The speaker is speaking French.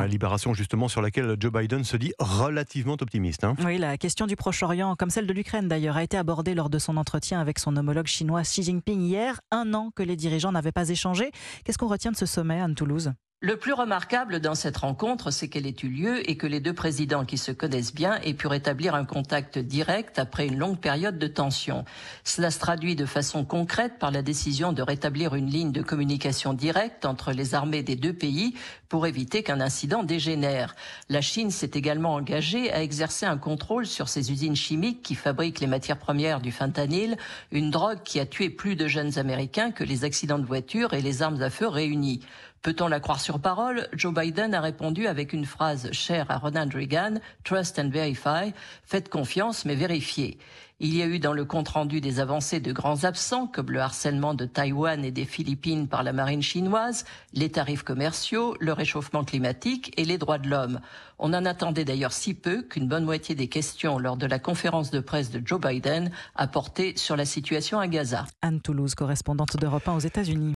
La Libération justement sur laquelle Joe Biden se dit relativement optimiste. Hein. Oui, la question du Proche-Orient, comme celle de l'Ukraine d'ailleurs, a été abordée lors de son entretien avec son homologue chinois Xi Jinping hier, un an que les dirigeants n'avaient pas échangé. Qu'est-ce qu'on retient de ce sommet, Anne Toulouse le plus remarquable dans cette rencontre, c'est qu'elle ait eu lieu et que les deux présidents qui se connaissent bien aient pu rétablir un contact direct après une longue période de tension. Cela se traduit de façon concrète par la décision de rétablir une ligne de communication directe entre les armées des deux pays pour éviter qu'un incident dégénère. La Chine s'est également engagée à exercer un contrôle sur ses usines chimiques qui fabriquent les matières premières du fentanyl, une drogue qui a tué plus de jeunes Américains que les accidents de voiture et les armes à feu réunies. Peut-on la croire sur parole Joe Biden a répondu avec une phrase chère à Ronald Reagan, Trust and Verify, faites confiance mais vérifiez. Il y a eu dans le compte-rendu des avancées de grands absents, comme le harcèlement de Taïwan et des Philippines par la marine chinoise, les tarifs commerciaux, le réchauffement climatique et les droits de l'homme. On en attendait d'ailleurs si peu qu'une bonne moitié des questions lors de la conférence de presse de Joe Biden a porté sur la situation à Gaza. Anne Toulouse, correspondante d'Europe 1 aux États-Unis.